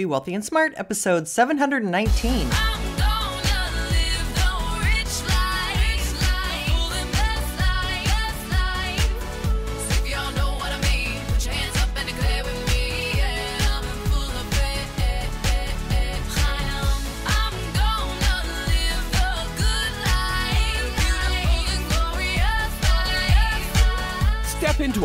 Be Wealthy and Smart, episode 719.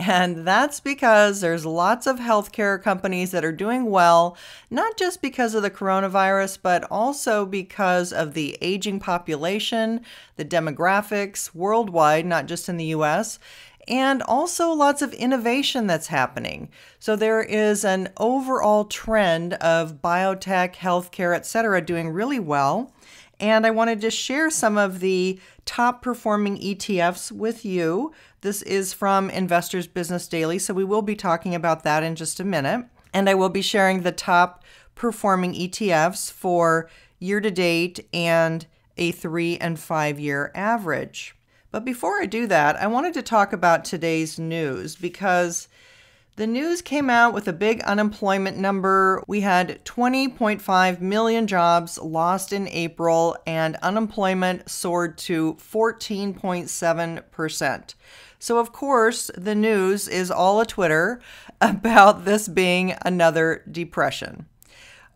And that's because there's lots of healthcare companies that are doing well, not just because of the coronavirus, but also because of the aging population, the demographics worldwide, not just in the US, and also lots of innovation that's happening. So there is an overall trend of biotech, healthcare, et cetera, doing really well and I wanted to share some of the top performing ETFs with you. This is from Investors Business Daily, so we will be talking about that in just a minute. And I will be sharing the top performing ETFs for year to date and a three and five year average. But before I do that, I wanted to talk about today's news because the news came out with a big unemployment number. We had 20.5 million jobs lost in April, and unemployment soared to 14.7%. So, of course, the news is all a Twitter about this being another depression.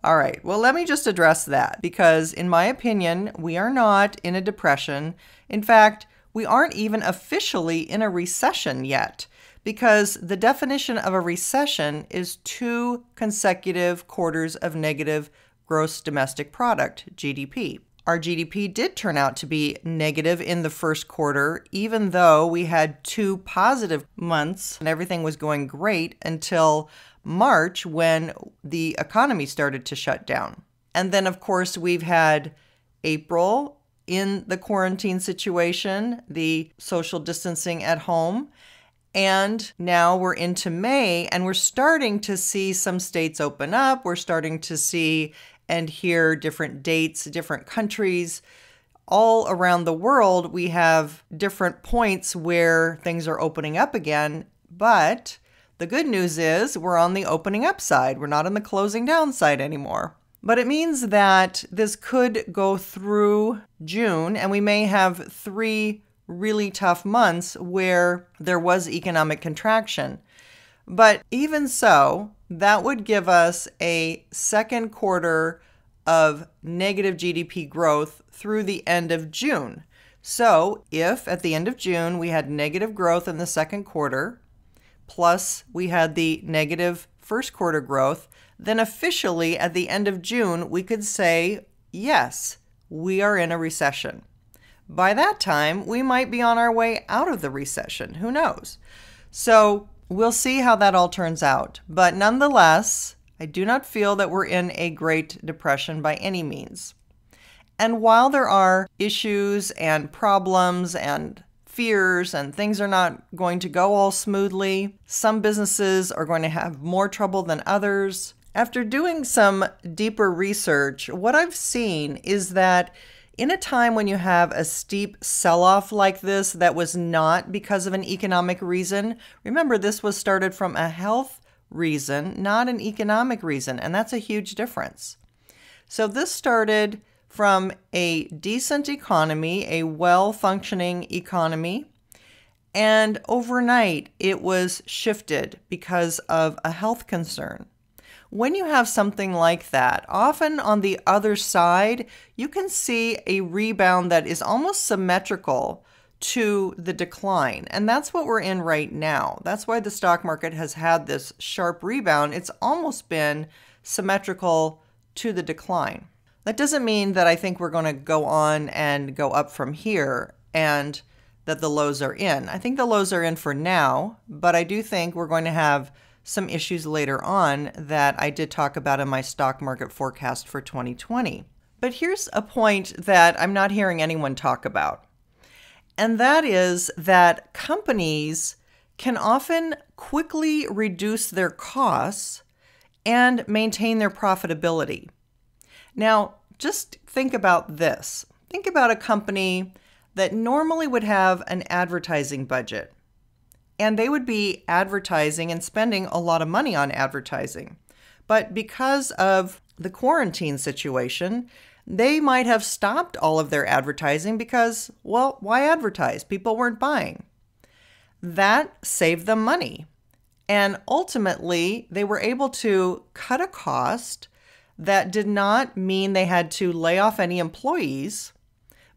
All right, well, let me just address that because, in my opinion, we are not in a depression. In fact, we aren't even officially in a recession yet because the definition of a recession is two consecutive quarters of negative gross domestic product, GDP. Our GDP did turn out to be negative in the first quarter, even though we had two positive months and everything was going great until March when the economy started to shut down. And then, of course, we've had April in the quarantine situation, the social distancing at home. And now we're into May and we're starting to see some states open up. We're starting to see and hear different dates, different countries. All around the world, we have different points where things are opening up again. But the good news is we're on the opening up side, we're not on the closing down side anymore. But it means that this could go through June, and we may have three really tough months where there was economic contraction. But even so, that would give us a second quarter of negative GDP growth through the end of June. So, if at the end of June we had negative growth in the second quarter, plus we had the negative first quarter growth, then officially at the end of June we could say, yes, we are in a recession. By that time, we might be on our way out of the recession. Who knows? So we'll see how that all turns out. But nonetheless, I do not feel that we're in a Great Depression by any means. And while there are issues and problems and fears and things are not going to go all smoothly, some businesses are going to have more trouble than others. After doing some deeper research, what I've seen is that in a time when you have a steep sell off like this that was not because of an economic reason, remember this was started from a health reason, not an economic reason, and that's a huge difference. So this started from a decent economy, a well functioning economy, and overnight it was shifted because of a health concern. When you have something like that, often on the other side, you can see a rebound that is almost symmetrical to the decline. And that's what we're in right now. That's why the stock market has had this sharp rebound. It's almost been symmetrical to the decline. That doesn't mean that I think we're going to go on and go up from here and that the lows are in. I think the lows are in for now, but I do think we're going to have some issues later on that I did talk about in my stock market forecast for 2020. But here's a point that I'm not hearing anyone talk about, and that is that companies can often quickly reduce their costs and maintain their profitability. Now, just think about this. Think about a company that normally would have an advertising budget and they would be advertising and spending a lot of money on advertising. But because of the quarantine situation, they might have stopped all of their advertising because, well, why advertise? People weren't buying. That saved them money. And ultimately, they were able to cut a cost that did not mean they had to lay off any employees,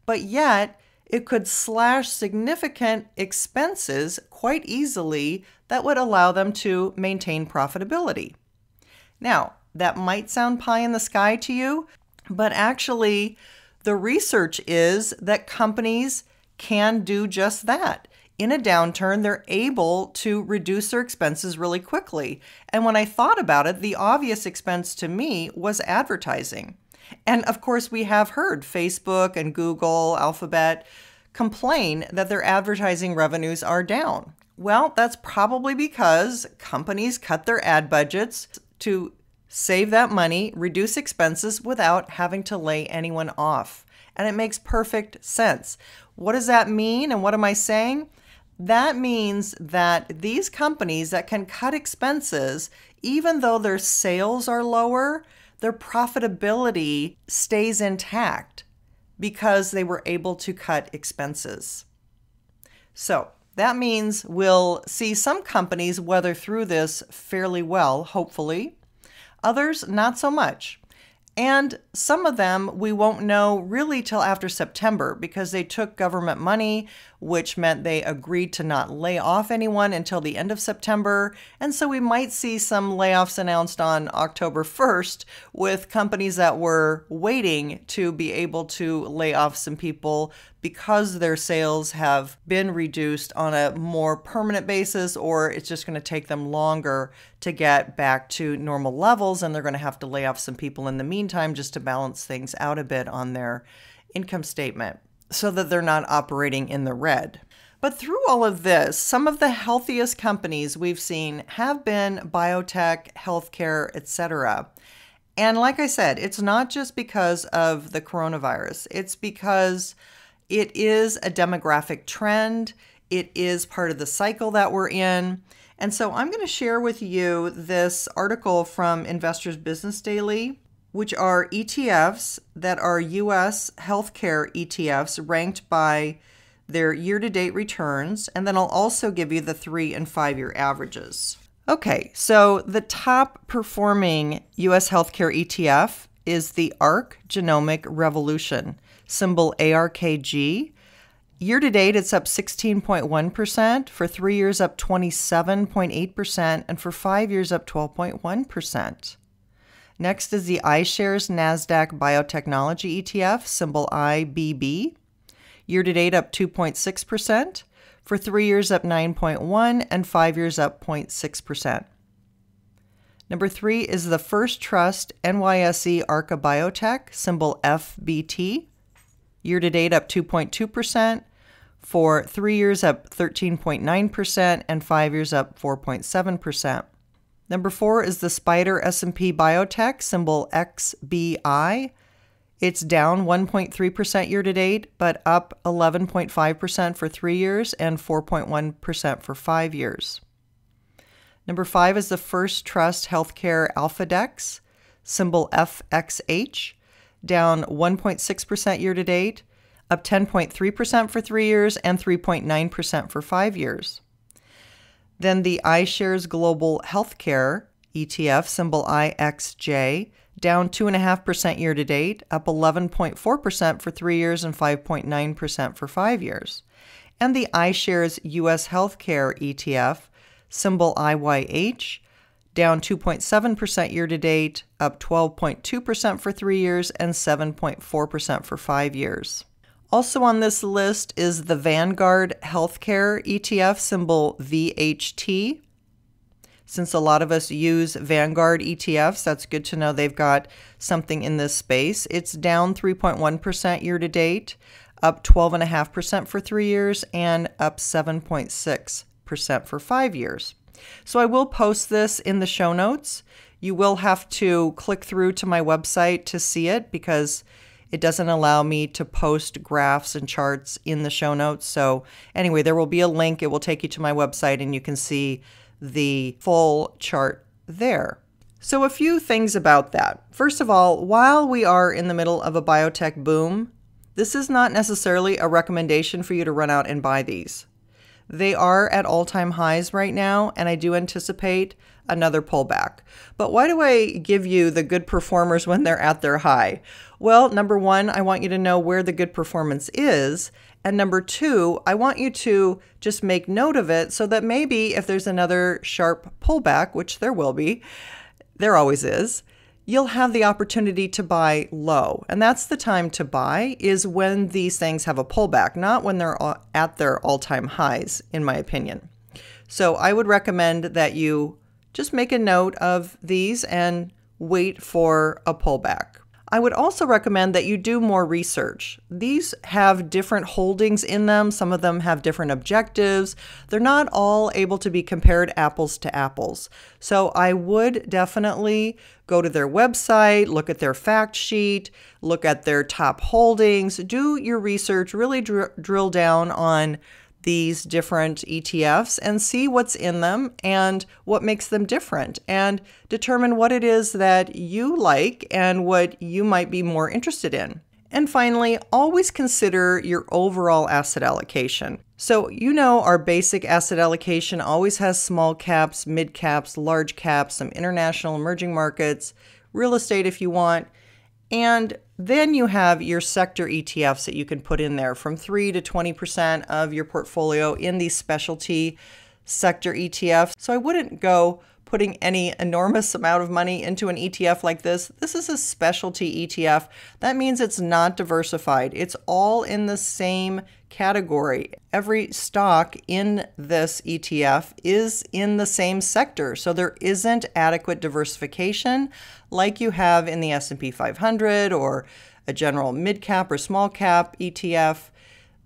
but yet it could slash significant expenses quite easily that would allow them to maintain profitability. Now, that might sound pie in the sky to you, but actually, the research is that companies can do just that. In a downturn, they're able to reduce their expenses really quickly. And when I thought about it, the obvious expense to me was advertising. And of course, we have heard Facebook and Google, Alphabet complain that their advertising revenues are down. Well, that's probably because companies cut their ad budgets to save that money, reduce expenses without having to lay anyone off. And it makes perfect sense. What does that mean? And what am I saying? That means that these companies that can cut expenses, even though their sales are lower, their profitability stays intact because they were able to cut expenses. So that means we'll see some companies weather through this fairly well, hopefully, others not so much. And some of them we won't know really till after September because they took government money which meant they agreed to not lay off anyone until the end of September. And so we might see some layoffs announced on October 1st with companies that were waiting to be able to lay off some people because their sales have been reduced on a more permanent basis, or it's just going to take them longer to get back to normal levels, and they're going to have to lay off some people in the meantime just to balance things out a bit on their income statement so that they're not operating in the red. But through all of this, some of the healthiest companies we've seen have been biotech, healthcare, etc. And like I said, it's not just because of the coronavirus. It's because it is a demographic trend. It is part of the cycle that we're in. And so I'm going to share with you this article from Investors Business Daily which are ETFs that are US healthcare ETFs ranked by their year to date returns. And then I'll also give you the three and five year averages. Okay, so the top performing US healthcare ETF is the ARC Genomic Revolution, symbol ARKG. Year to date, it's up 16.1%, for three years, up 27.8%, and for five years, up 12.1%. Next is the iShares NASDAQ Biotechnology ETF, symbol IBB. Year to date up 2.6%, for three years up 9.1%, and five years up 0.6%. Number three is the First Trust NYSE ARCA Biotech, symbol FBT. Year to date up 2.2%, for three years up 13.9%, and five years up 4.7%. Number four is the Spider S&P Biotech, symbol XBI. It's down 1.3% year to date, but up 11.5% for three years and 4.1% for five years. Number five is the First Trust Healthcare AlphaDex, symbol FXH, down 1.6% year to date, up 10.3% for three years and 3.9% for five years. Then the iShares Global Healthcare ETF, symbol IXJ, down 2.5% year to date, up 11.4% for three years and 5.9% for five years. And the iShares U.S. Healthcare ETF, symbol IYH, down 2.7% year to date, up 12.2% for three years and 7.4% for five years. Also on this list is the Vanguard Healthcare ETF, symbol VHT. Since a lot of us use Vanguard ETFs, that's good to know they've got something in this space. It's down 3.1% year to date, up 12.5% for three years, and up 7.6% for five years. So I will post this in the show notes. You will have to click through to my website to see it because it doesn't allow me to post graphs and charts in the show notes. So, anyway, there will be a link. It will take you to my website and you can see the full chart there. So, a few things about that. First of all, while we are in the middle of a biotech boom, this is not necessarily a recommendation for you to run out and buy these. They are at all time highs right now, and I do anticipate another pullback. But why do I give you the good performers when they're at their high? Well, number one, I want you to know where the good performance is. And number two, I want you to just make note of it so that maybe if there's another sharp pullback, which there will be, there always is, you'll have the opportunity to buy low. And that's the time to buy is when these things have a pullback, not when they're at their all-time highs in my opinion. So I would recommend that you just make a note of these and wait for a pullback. I would also recommend that you do more research. These have different holdings in them. Some of them have different objectives. They're not all able to be compared apples to apples. So I would definitely go to their website, look at their fact sheet, look at their top holdings, do your research, really dr drill down on these different ETFs and see what's in them and what makes them different and determine what it is that you like and what you might be more interested in. And finally, always consider your overall asset allocation. So, you know, our basic asset allocation always has small caps, mid caps, large caps, some international emerging markets, real estate if you want, and then you have your sector ETFs that you can put in there from 3 to 20% of your portfolio in these specialty sector ETFs. So I wouldn't go putting any enormous amount of money into an ETF like this. This is a specialty ETF. That means it's not diversified. It's all in the same category. Every stock in this ETF is in the same sector, so there isn't adequate diversification like you have in the S&P 500 or a general mid cap or small cap ETF.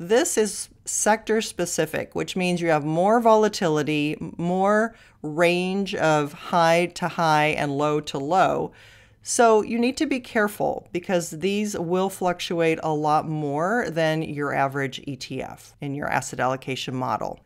This is sector specific, which means you have more volatility, more range of high to high and low to low. So you need to be careful because these will fluctuate a lot more than your average ETF in your asset allocation model.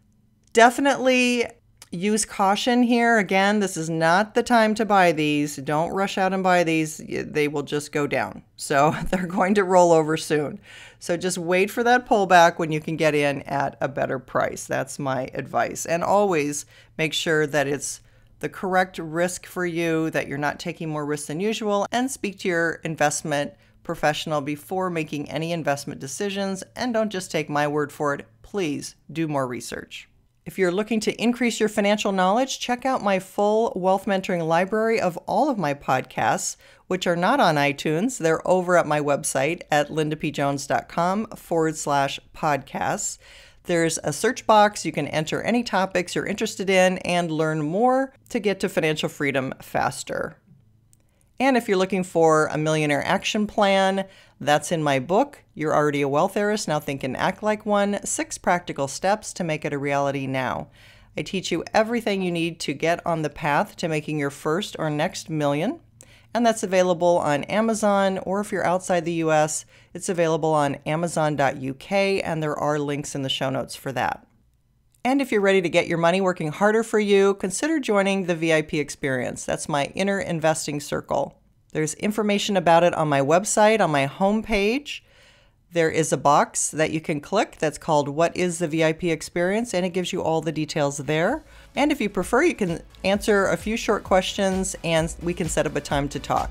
Definitely use caution here. Again, this is not the time to buy these. Don't rush out and buy these. They will just go down. So they're going to roll over soon. So just wait for that pullback when you can get in at a better price. That's my advice. And always make sure that it's the correct risk for you, that you're not taking more risk than usual, and speak to your investment professional before making any investment decisions. And don't just take my word for it. Please do more research. If you're looking to increase your financial knowledge, check out my full wealth mentoring library of all of my podcasts, which are not on iTunes. They're over at my website at lindapjones.com forward slash podcasts. There's a search box. You can enter any topics you're interested in and learn more to get to financial freedom faster. And if you're looking for a millionaire action plan, that's in my book, You're Already a Wealth Heiress, Now Think and Act Like One Six Practical Steps to Make It a Reality Now. I teach you everything you need to get on the path to making your first or next million. And that's available on Amazon, or if you're outside the US, it's available on amazon.uk, and there are links in the show notes for that. And if you're ready to get your money working harder for you, consider joining the VIP experience. That's my inner investing circle. There's information about it on my website, on my homepage. There is a box that you can click that's called What is the VIP Experience? and it gives you all the details there. And if you prefer, you can answer a few short questions and we can set up a time to talk.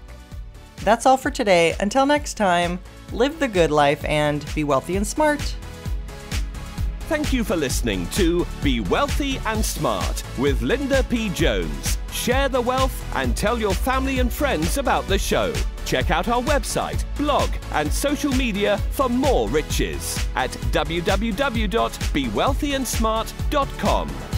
That's all for today. Until next time, live the good life and be wealthy and smart. Thank you for listening to Be Wealthy and Smart with Linda P. Jones. Share the wealth and tell your family and friends about the show. Check out our website, blog, and social media for more riches at www.bewealthyandsmart.com.